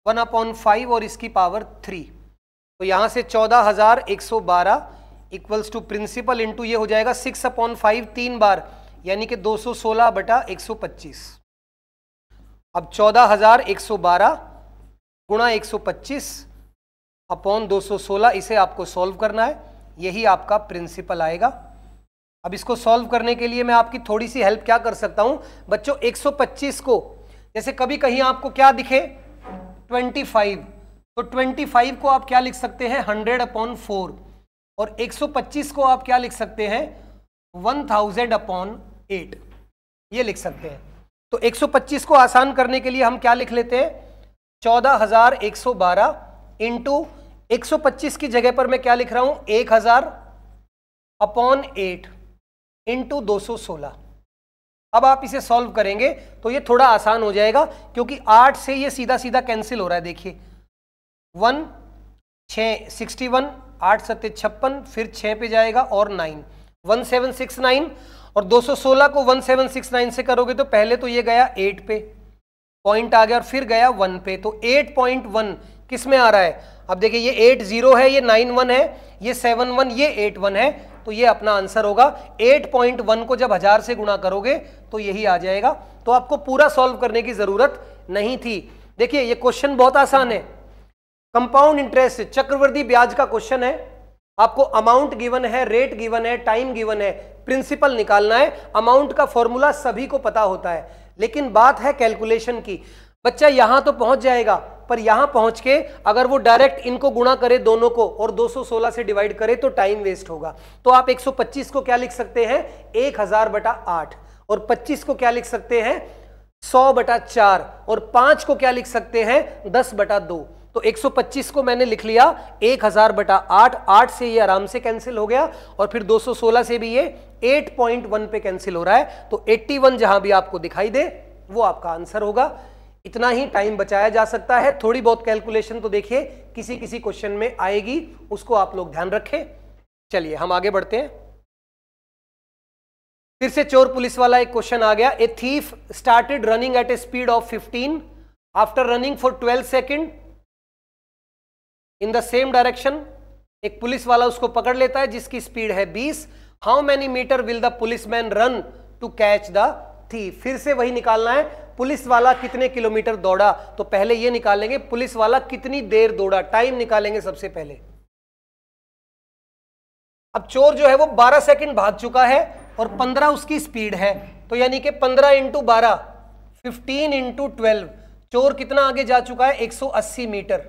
वन अपॉन फाइव और इसकी पावर थ्री तो यहाँ से चौदह हज़ार एक सौ बारह इक्वल्स टू प्रिंसिपल इंटू ये हो जाएगा सिक्स अपॉन फाइव तीन बार यानी कि दो सौ सोलह बटा एक सौ पच्चीस अब चौदह हज़ार एक सौ बारह गुणा एक सौ पच्चीस अपॉन दो सौ सोलह इसे आपको सॉल्व करना है यही आपका प्रिंसिपल आएगा अब इसको सॉल्व करने के लिए मैं आपकी थोड़ी सी हेल्प क्या कर सकता हूं बच्चों 125 को जैसे कभी कहीं आपको क्या दिखे 25 तो 25 को आप क्या लिख सकते हैं 100 अपॉन फोर और 125 को आप क्या लिख सकते हैं 1000 अपॉन एट ये लिख सकते हैं तो 125 को आसान करने के लिए हम क्या लिख लेते हैं चौदह हजार एक सौ बारह इंटू 125 की जगह पर मैं क्या लिख रहा हूं एक हजार अपॉन एट इंटू दो अब आप इसे सॉल्व करेंगे तो ये थोड़ा आसान हो जाएगा क्योंकि आठ से ये सीधा सीधा कैंसिल हो रहा है देखिए वन छः सिक्सटी वन आठ सत्य छप्पन फिर 6 पे जाएगा और nine one seven six nine और 216 को 1769 से करोगे तो पहले तो ये गया 8 पे पॉइंट आ गया और फिर गया 1 पे तो 8.1 किस में आ रहा है अब देखिए ये एट जीरो है ये नाइन वन है ये सेवन वन ये एट वन है तो ये अपना आंसर होगा एट पॉइंट वन को जब हजार से गुणा करोगे तो यही आ जाएगा तो आपको पूरा सॉल्व करने की जरूरत नहीं थी देखिए ये क्वेश्चन बहुत आसान है कंपाउंड इंटरेस्ट चक्रवर्ती ब्याज का क्वेश्चन है आपको अमाउंट गिवन है रेट गिवन है टाइम गिवन है प्रिंसिपल निकालना है अमाउंट का फॉर्मूला सभी को पता होता है लेकिन बात है कैलकुलेशन की बच्चा यहां तो पहुंच जाएगा पर यहां पहुंच के अगर वो डायरेक्ट इनको गुणा करे दोनों को और 216 से डिवाइड करे तो टाइम वेस्ट होगा तो आप 125 को क्या लिख सकते हैं एक हजार बटा आठ और 25 को क्या लिख सकते हैं 100 बटा चार और 5 को क्या लिख सकते हैं 10 बटा दो तो 125 को मैंने लिख लिया 1000 बटा आठ आठ से ये आराम से कैंसिल हो गया और फिर 216 से भी ये 8.1 पे कैंसिल हो रहा है तो 81 जहां भी आपको दिखाई दे वो आपका आंसर होगा इतना ही टाइम बचाया जा सकता है थोड़ी बहुत कैलकुलेशन तो देखिए किसी किसी क्वेश्चन में आएगी उसको आप लोग ध्यान रखें चलिए हम आगे बढ़ते हैं फिर से चोर पुलिस वाला एक क्वेश्चन आ गया a thief started running at a speed of 15 after running for 12 second in the same direction एक पुलिस वाला उसको पकड़ लेता है जिसकी स्पीड है 20 how many meter will the police man run to catch the thief फिर से वही निकालना है पुलिस वाला कितने किलोमीटर दौड़ा तो पहले ये निकालेंगे पुलिस वाला कितनी देर दौड़ा टाइम निकालेंगे सबसे पहले अब चोर जो है वो 12 सेकंड भाग चुका है और 15 उसकी स्पीड है तो यानी कि 15 इंटू बारह फिफ्टीन इंटू ट्वेल्व चोर कितना आगे जा चुका है 180 मीटर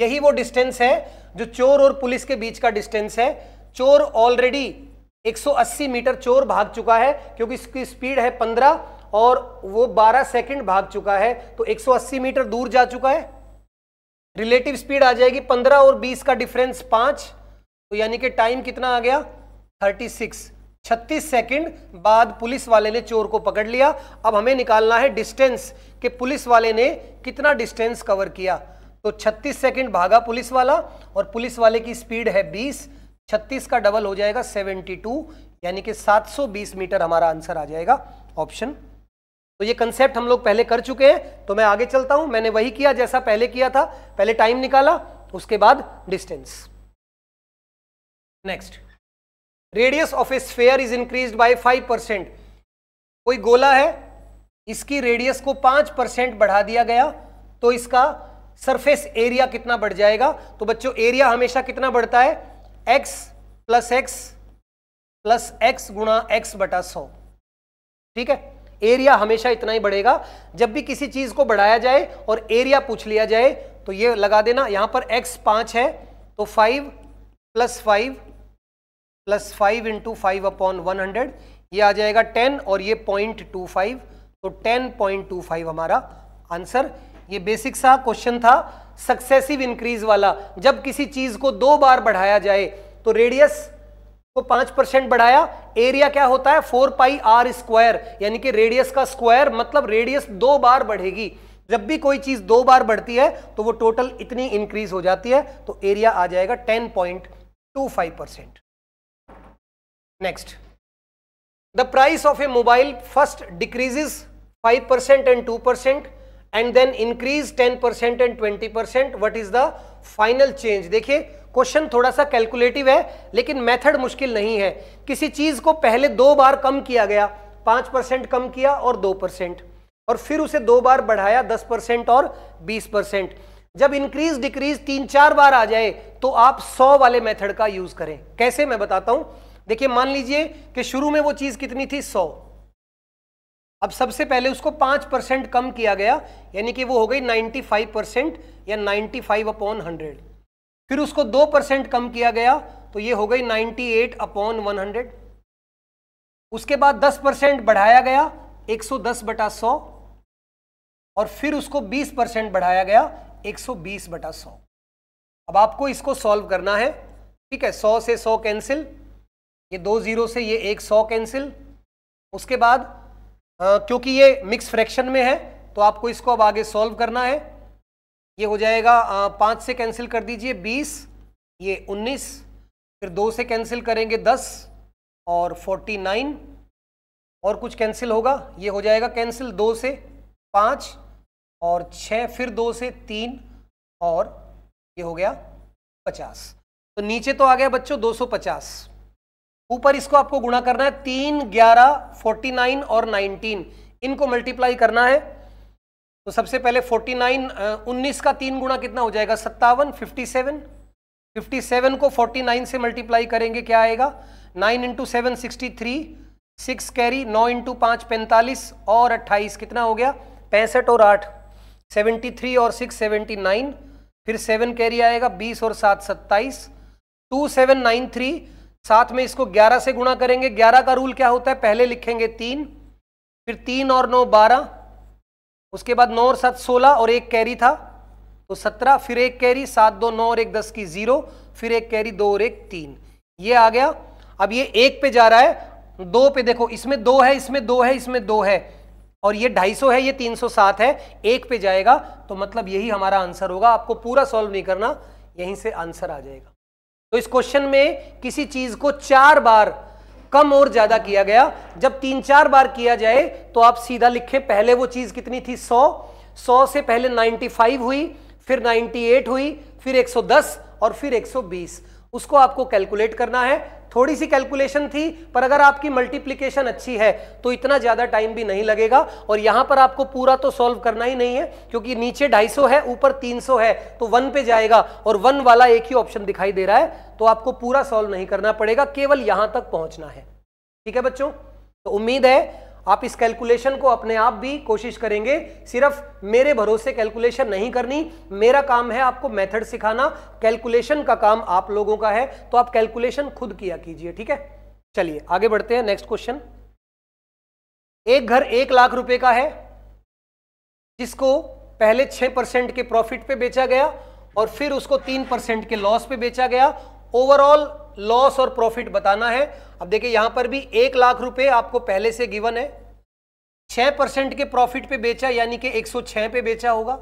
यही वो डिस्टेंस है जो चोर और पुलिस के बीच का डिस्टेंस है चोर ऑलरेडी 180 मीटर चोर भाग चुका है क्योंकि इसकी स्पीड है 15 और वो 12 सेकंड भाग चुका है तो 180 मीटर दूर जा चुका है रिलेटिव स्पीड आ जाएगी 15 और 20 का डिफरेंस 5 तो यानी कि टाइम कितना आ गया 36 36 सेकंड बाद पुलिस वाले ने चोर को पकड़ लिया अब हमें निकालना है डिस्टेंस कि पुलिस वाले ने कितना डिस्टेंस कवर किया तो छत्तीस सेकेंड भागा पुलिस वाला और पुलिस वाले की स्पीड है बीस छत्तीस का डबल हो जाएगा सेवेंटी टू यानी कि सात सौ बीस मीटर हमारा आंसर आ जाएगा ऑप्शन तो ये कंसेप्ट हम लोग पहले कर चुके हैं तो मैं आगे चलता हूं मैंने वही किया जैसा पहले किया था पहले टाइम निकाला उसके बाद distance next radius of a sphere is increase by five percent कोई गोला है इसकी रेडियस को पांच परसेंट बढ़ा दिया गया तो इसका सरफेस एरिया कितना बढ़ जाएगा तो बच्चों एरिया हमेशा कितना बढ़ता है x plus x plus x गुणा एक्स बटा सौ ठीक है एरिया हमेशा इतना ही बढ़ेगा जब भी किसी चीज को बढ़ाया जाए और एरिया पूछ लिया जाए तो ये लगा देना यहां पर एक्स पांच है तो five plus five plus five into five upon one hundred ये आ जाएगा टेन और ये पॉइंट टू फाइव तो टेन पॉइंट टू फाइव हमारा आंसर ये बेसिक सा क्वेश्चन था सक्सेसिव इंक्रीज वाला जब किसी चीज को दो बार बढ़ाया जाए तो रेडियस को पांच परसेंट बढ़ाया एरिया क्या होता है फोर पाई आर स्क्वायर यानी कि रेडियस का स्क्वायर मतलब रेडियस दो बार बढ़ेगी जब भी कोई चीज दो बार बढ़ती है तो वो टोटल इतनी इंक्रीज हो जाती है तो एरिया आ जाएगा ten point two five percent next the price of a mobile first decreases five percent and two percent and then increase 10% and 20% what is the final change देखिए क्वेश्चन थोड़ा सा कैलकुलेटिव है लेकिन मेथड मुश्किल नहीं है किसी चीज को पहले दो बार कम किया गया पांच परसेंट कम किया और दो परसेंट और फिर उसे दो बार बढ़ाया दस परसेंट और बीस परसेंट जब इंक्रीज डिक्रीज तीन चार बार आ जाए तो आप सौ वाले मेथड का यूज करें कैसे मैं बताता हूं देखिए मान लीजिए कि शुरू में वो चीज कितनी थी सौ अब सबसे पहले उसको पांच परसेंट कम किया गया यानी कि वो हो गई नाइन्टी फाइव परसेंट या नाइन्टी फाइव अपॉन हंड्रेड फिर उसको दो परसेंट कम किया गया तो ये हो गई ninety eight upon one hundred उसके बाद दस परसेंट बढ़ाया गया एक सौ दस बटा सौ और फिर उसको बीस परसेंट बढ़ाया गया एक सौ बीस बटा सौ अब आपको इसको सॉल्व करना है ठीक है सौ से सौ कैंसिल ये दो ज़ीरो से ये एक सौ कैंसिल उसके बाद क्योंकि ये मिक्स फ्रैक्शन में है तो आपको इसको अब आगे सॉल्व करना है ये हो जाएगा आ, पाँच से कैंसिल कर दीजिए बीस ये उन्नीस फिर दो से कैंसिल करेंगे दस और फोर्टी नाइन और कुछ कैंसिल होगा ये हो जाएगा कैंसिल दो से पाँच और छः फिर दो से तीन और ये हो गया पचास तो नीचे तो आ गया बच्चों दो सौ पचास ऊपर इसको आपको गुणा करना है तीन ग्यारह फोर्टी नाइन और नाइनटीन इनको मल्टीप्लाई करना है तो सबसे पहले फोर्टी नाइन उन्नीस का तीन गुणा कितना हो जाएगा सत्तावन फिफ्टी सेवन फिफ्टी सेवन को फोर्टी नाइन से मल्टीप्लाई करेंगे क्या आएगा nine into seven sixty three six carry नौ इंटू पाँच पैंतालीस और अट्ठाईस कितना हो गया पैंसठ और आठ सेवेंटी थ्री और सिक्स सेवेंटी नाइन फिर सेवन कैरी आएगा बीस और सात सत्ताईस टू सेवन नाइन थ्री साथ में इसको 11 से गुणा करेंगे 11 का रूल क्या होता है पहले लिखेंगे तीन फिर तीन और नौ बारह उसके बाद नौ और सात सोलह और एक कैरी था तो सत्रह फिर एक कैरी सात दो नौ और एक दस की जीरो फिर एक कैरी दो और एक तीन ये आ गया अब ये एक पे जा रहा है दो पे देखो इसमें दो है इसमें दो है इसमें दो है और ये 250 है ये 307 है एक पे जाएगा तो मतलब यही हमारा आंसर होगा आपको पूरा सॉल्व नहीं करना यहीं से आंसर आ जाएगा तो इस क्वेश्चन में किसी चीज को चार बार कम और ज्यादा किया गया जब तीन चार बार किया जाए तो आप सीधा लिखें पहले वो चीज कितनी थी सौ सौ से पहले 95 हुई फिर 98 हुई फिर 110 और फिर 120 उसको आपको कैलकुलेट करना है थोड़ी सी कैलकुलेशन थी पर अगर आपकी मल्टीप्लीकेशन अच्छी है तो इतना ज़्यादा टाइम भी नहीं लगेगा और यहाँ पर आपको पूरा तो सॉल्व करना ही नहीं है क्योंकि नीचे 250 है ऊपर 300 है तो वन पे जाएगा और वन वाला एक ही ऑप्शन दिखाई दे रहा है तो आपको पूरा सॉल्व नहीं करना पड़ेगा केवल यहाँ तक पहुँचना है ठीक है बच्चों तो उम्मीद है आप इस कैलकुलेशन को अपने आप भी कोशिश करेंगे सिर्फ मेरे भरोसे कैलकुलेशन नहीं करनी मेरा काम है आपको मेथड सिखाना कैलकुलेशन का काम आप लोगों का है तो आप कैलकुलेशन खुद किया कीजिए ठीक है चलिए आगे बढ़ते हैं नेक्स्ट क्वेश्चन एक घर एक लाख रुपए का है जिसको पहले छह परसेंट के प्रॉफिट पे बेचा गया और फिर उसको तीन परसेंट के लॉस पे बेचा गया ओवरऑल लॉस और प्रॉफिट बताना है अब देखिए यहां पर भी एक लाख रुपए आपको पहले से गिवन है छह परसेंट के प्रॉफिट पे बेचा यानी कि छह पे बेचा होगा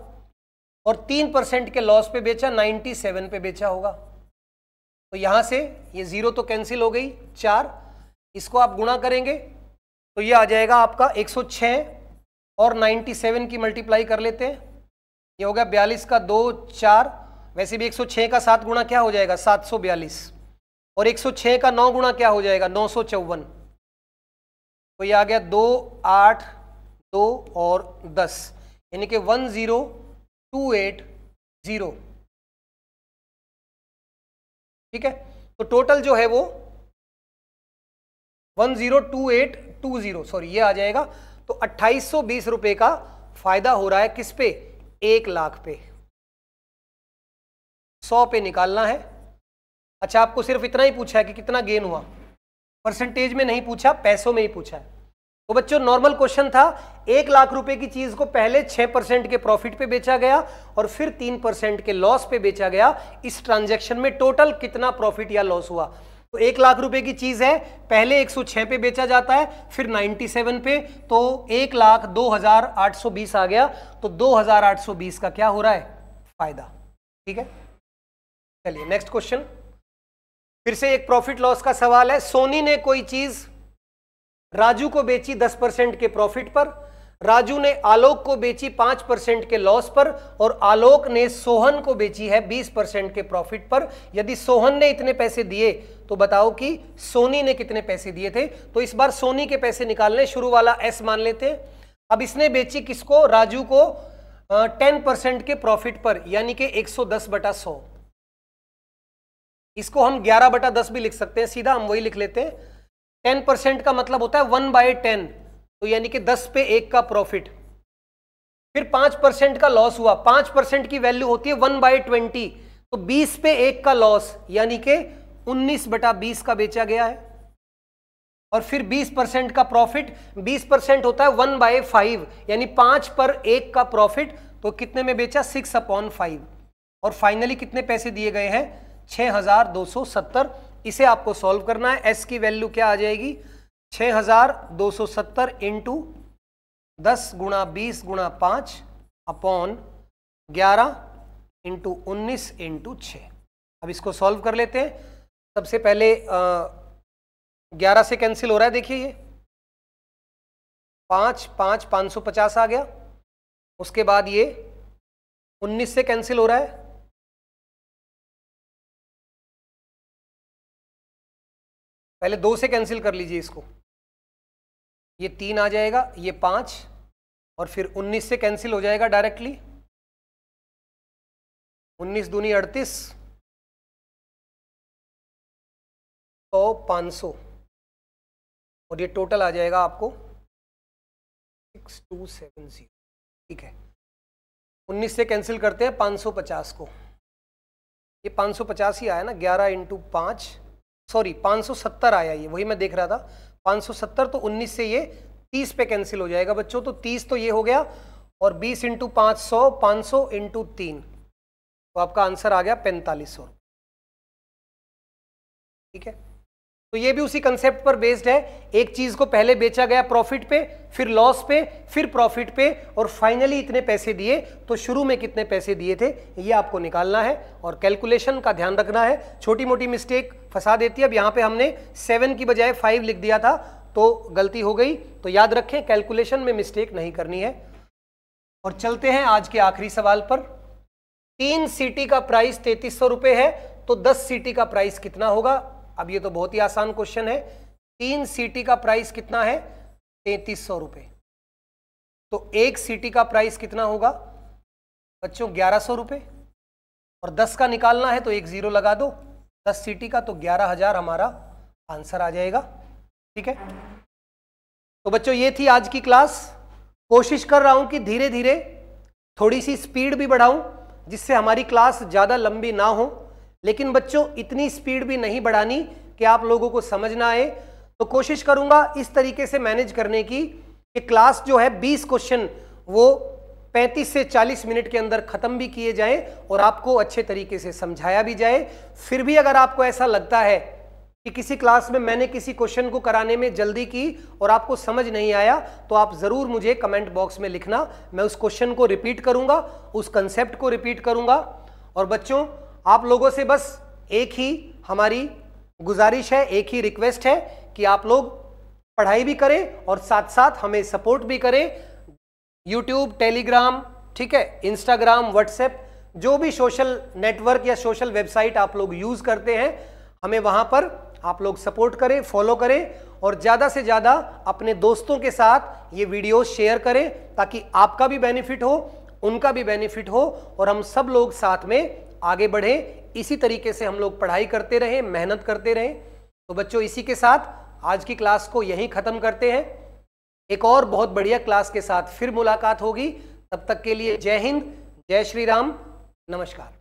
और तीन परसेंट के लॉस पे बेचा सेवन पे बेचा होगा तो यहां से ये जीरो तो कैंसिल हो गई चार इसको आप गुणा करेंगे तो ये आ जाएगा आपका छह और सेवन की मल्टीप्लाई कर लेते हैं ये हो गया बयालीस का दो चार वैसे भी 106 का सात गुणा क्या हो जाएगा सात सौ बयालीस और 106 का नौ गुणा क्या हो जाएगा नौ सौ चौवन तो यह आ गया दो आठ दो और दस यानी कि one zero two eight zero ठीक है तो टोटल जो है वो one zero two eight two zero sorry ये आ जाएगा तो अट्ठाईस सौ बीस रुपए का फायदा हो रहा है किस पे एक लाख पे सौ पे निकालना है अच्छा आपको सिर्फ इतना ही पूछा है कि कितना गेन हुआ परसेंटेज में नहीं पूछा पैसों में ही पूछा है तो बच्चों नॉर्मल क्वेश्चन था एक लाख रुपए की चीज को पहले छह परसेंट के प्रॉफिट पे बेचा गया और फिर तीन परसेंट के लॉस पे बेचा गया इस ट्रांजेक्शन में टोटल कितना प्रॉफिट या लॉस हुआ तो एक लाख रुपए की चीज है पहले 106 पे बेचा जाता है फिर 97 पे तो एक लाख दो हजार आठ सौ बीस आ गया तो दो हजार आठ सौ बीस का क्या हो रहा है फायदा ठीक है चलिए नेक्स्ट क्वेश्चन फिर से एक प्रॉफिट लॉस का सवाल है सोनी ने कोई चीज राजू को बेची दस परसेंट के प्रॉफिट पर राजू ने आलोक को बेची पांच परसेंट के लॉस पर और आलोक ने सोहन को बेची है बीस परसेंट के प्रॉफिट पर यदि सोहन ने इतने पैसे दिए तो बताओ कि सोनी ने कितने पैसे दिए थे तो इस बार सोनी के पैसे निकालने शुरू वाला एस मान लेते हैं अब इसने बेची किसको राजू को टेन परसेंट के प्रॉफिट पर यानी कि एक सौ दस बटा सौ इसको हम 11 बटा दस भी लिख सकते हैं सीधा हम वही लिख लेते हैं टेन परसेंट का मतलब होता है वन बाय टेन तो यानी कि दस पे एक का प्रॉफिट फिर पांच परसेंट का लॉस हुआ पांच परसेंट की वैल्यू होती है 1 बाई ट्वेंटी तो 20 पे एक का लॉस यानी कि उन्नीस बटा बीस का बेचा गया है और फिर बीस परसेंट का प्रॉफिट बीस परसेंट होता है वन बाय फाइव यानी पांच पर एक का प्रॉफिट तो कितने में बेचा सिक्स अपॉन फाइव और फाइनली कितने पैसे दिए गए हैं 6270 इसे आपको सॉल्व करना है एस की वैल्यू क्या आ जाएगी 6270 हजार दो सौ सत्तर इंटू दस गुणा बीस गुणा पाँच अपॉन ग्यारह इंटू उन्नीस इंटू छ अब इसको सॉल्व कर लेते हैं सबसे पहले ग्यारह से कैंसिल हो रहा है देखिए ये पाँच पाँच पाँच सौ पचास आ गया उसके बाद ये उन्नीस से कैंसिल हो रहा है पहले दो से कैंसिल कर लीजिए इसको ये तीन आ जाएगा ये पाँच और फिर उन्नीस से कैंसिल हो जाएगा डायरेक्टली उन्नीस दूनी अड़तीस सौ पाँच सौ और ये टोटल आ जाएगा आपको सिक्स टू सेवन जीरो ठीक है उन्नीस से कैंसिल करते हैं पाँच सौ पचास को ये पाँच सौ पचास ही आया ना ग्यारह इंटू पाँच सॉरी 570 आया ये वही मैं देख रहा था 570 तो 19 से ये 30 पे कैंसिल हो जाएगा बच्चों तो 30 तो ये हो गया और 20 इंटू पाँच सौ पाँच सौ इंटू तीन तो आपका आंसर आ गया पैंतालीस सौ ठीक है तो ये भी उसी कंसेप्ट पर बेस्ड है एक चीज को पहले बेचा गया प्रॉफिट पे फिर लॉस पे फिर प्रॉफिट पे और फाइनली इतने पैसे दिए तो शुरू में कितने पैसे दिए थे ये आपको निकालना है और कैलकुलेशन का ध्यान रखना है छोटी मोटी मिस्टेक फंसा देती है अब यहां पे हमने सेवन की बजाय फाइव लिख दिया था तो गलती हो गई तो याद रखें कैलकुलेशन में मिस्टेक नहीं करनी है और चलते हैं आज के आखिरी सवाल पर तीन सीटी का प्राइस तैतीस सौ है तो दस सीटी का प्राइस कितना होगा अब ये तो बहुत ही आसान क्वेश्चन है तीन सीटी का प्राइस कितना है तैतीस सौ रुपये तो एक सीटी का प्राइस कितना होगा बच्चों ग्यारह सौ रुपये और दस का निकालना है तो एक ज़ीरो लगा दो दस सीटी का तो ग्यारह हज़ार हमारा आंसर आ जाएगा ठीक है तो बच्चों ये थी आज की क्लास कोशिश कर रहा हूं कि धीरे धीरे थोड़ी सी स्पीड भी बढ़ाऊं जिससे हमारी क्लास ज़्यादा लंबी ना हो लेकिन बच्चों इतनी स्पीड भी नहीं बढ़ानी कि आप लोगों को समझ ना आए तो कोशिश करूंगा इस तरीके से मैनेज करने की कि क्लास जो है 20 क्वेश्चन वो 35 से 40 मिनट के अंदर ख़त्म भी किए जाए और आपको अच्छे तरीके से समझाया भी जाए फिर भी अगर आपको ऐसा लगता है कि किसी क्लास में मैंने किसी क्वेश्चन को कराने में जल्दी की और आपको समझ नहीं आया तो आप ज़रूर मुझे कमेंट बॉक्स में लिखना मैं उस क्वेश्चन को रिपीट करूंगा उस कंसेप्ट को रिपीट करूंगा और बच्चों आप लोगों से बस एक ही हमारी गुजारिश है एक ही रिक्वेस्ट है कि आप लोग पढ़ाई भी करें और साथ साथ हमें सपोर्ट भी करें यूट्यूब टेलीग्राम ठीक है इंस्टाग्राम व्हाट्सएप जो भी सोशल नेटवर्क या सोशल वेबसाइट आप लोग यूज़ करते हैं हमें वहाँ पर आप लोग सपोर्ट करें फॉलो करें और ज़्यादा से ज़्यादा अपने दोस्तों के साथ ये वीडियो शेयर करें ताकि आपका भी बेनिफिट हो उनका भी बेनिफिट हो और हम सब लोग साथ में आगे बढ़े इसी तरीके से हम लोग पढ़ाई करते रहें मेहनत करते रहें तो बच्चों इसी के साथ आज की क्लास को यहीं ख़त्म करते हैं एक और बहुत बढ़िया क्लास के साथ फिर मुलाकात होगी तब तक के लिए जय हिंद जय श्री राम नमस्कार